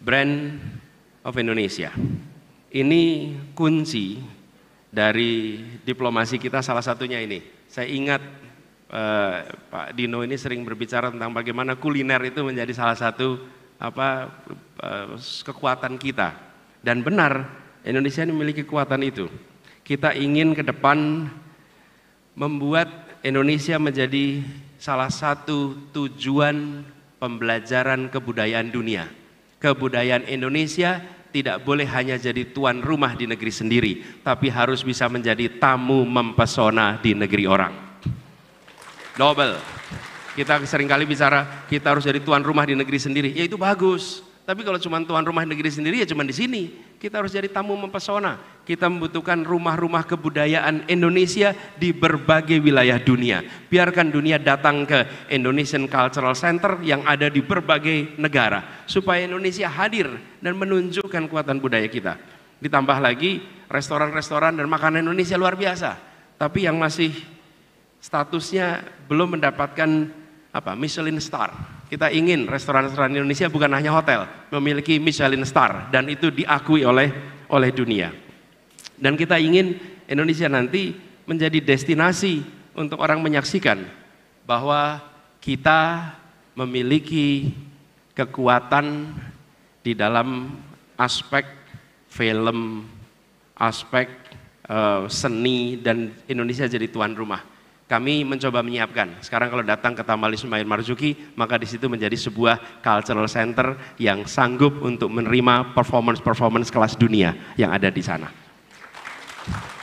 brand of Indonesia. Ini kunci dari diplomasi kita salah satunya ini. Saya ingat eh, Pak Dino ini sering berbicara tentang bagaimana kuliner itu menjadi salah satu apa eh, kekuatan kita. Dan benar, Indonesia ini memiliki kekuatan itu. Kita ingin ke depan membuat Indonesia menjadi salah satu tujuan pembelajaran kebudayaan dunia. Kebudayaan Indonesia tidak boleh hanya jadi tuan rumah di negeri sendiri, tapi harus bisa menjadi tamu mempesona di negeri orang. Double. Kita seringkali bicara, kita harus jadi tuan rumah di negeri sendiri. Ya itu bagus. Tapi kalau cuma tuan rumah negeri sendiri ya cuma di sini. Kita harus jadi tamu mempesona. Kita membutuhkan rumah-rumah kebudayaan Indonesia di berbagai wilayah dunia. Biarkan dunia datang ke Indonesian Cultural Center yang ada di berbagai negara supaya Indonesia hadir dan menunjukkan kekuatan budaya kita. Ditambah lagi restoran-restoran dan makanan Indonesia luar biasa. Tapi yang masih statusnya belum mendapatkan apa Michelin star kita ingin restoran-restoran Indonesia bukan hanya hotel, memiliki Michelin star dan itu diakui oleh oleh dunia. Dan kita ingin Indonesia nanti menjadi destinasi untuk orang menyaksikan bahwa kita memiliki kekuatan di dalam aspek film, aspek uh, seni dan Indonesia jadi tuan rumah kami mencoba menyiapkan. Sekarang kalau datang ke Taman Ismail Marzuki, maka di situ menjadi sebuah cultural center yang sanggup untuk menerima performance-performance kelas dunia yang ada di sana.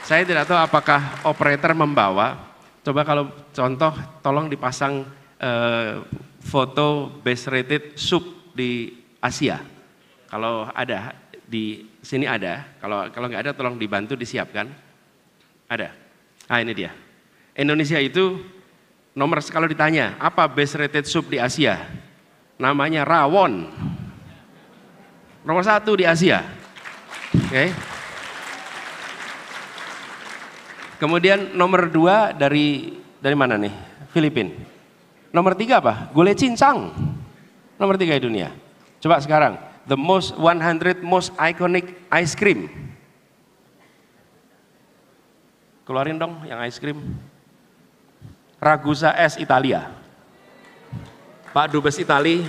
Saya tidak tahu apakah operator membawa. Coba kalau contoh, tolong dipasang eh, foto best rated sub di Asia. Kalau ada di sini ada. Kalau kalau nggak ada, tolong dibantu disiapkan. Ada. Ah ini dia. Indonesia itu nomor kalau ditanya apa best rated soup di Asia? Namanya rawon. Nomor satu di Asia. Oke. Okay. Kemudian nomor dua dari dari mana nih? Filipin. Nomor tiga apa? Gulai cincang. Nomor tiga di dunia. Coba sekarang, the most 100 most iconic ice cream. Keluarin dong yang ice cream. Ragusa S Italia. Pak Dubes Itali,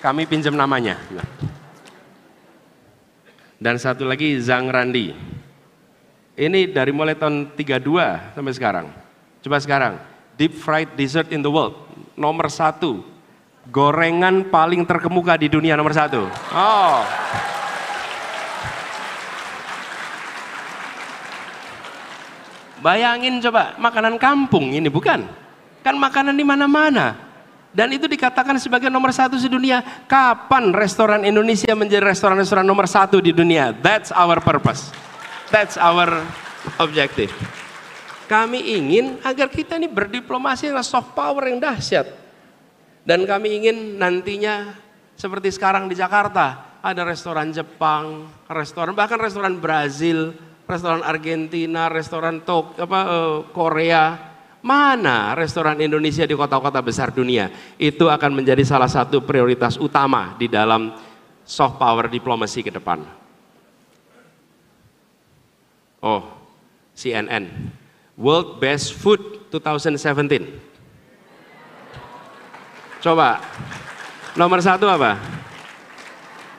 kami pinjam namanya. Dan satu lagi Zhang Randi. Ini dari mulai tahun 32 sampai sekarang. Coba sekarang, deep fried dessert in the world, nomor satu. Gorengan paling terkemuka di dunia nomor satu. Oh. Bayangin coba, makanan kampung ini bukan? Kan makanan di mana-mana. Dan itu dikatakan sebagai nomor satu di dunia. Kapan restoran Indonesia menjadi restoran-restoran nomor satu di dunia? That's our purpose. That's our objective. Kami ingin agar kita ini berdiplomasi dengan soft power yang dahsyat. Dan kami ingin nantinya seperti sekarang di Jakarta ada restoran Jepang, restoran bahkan restoran Brazil, restoran Argentina, restoran Tok apa eh, Korea, Mana restoran Indonesia di kota-kota besar dunia? Itu akan menjadi salah satu prioritas utama di dalam soft power diplomasi ke depan. Oh, CNN. World Best Food 2017. Coba, nomor satu apa?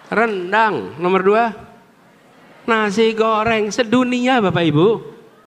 Rendang. Nomor dua? Nasi goreng sedunia Bapak Ibu.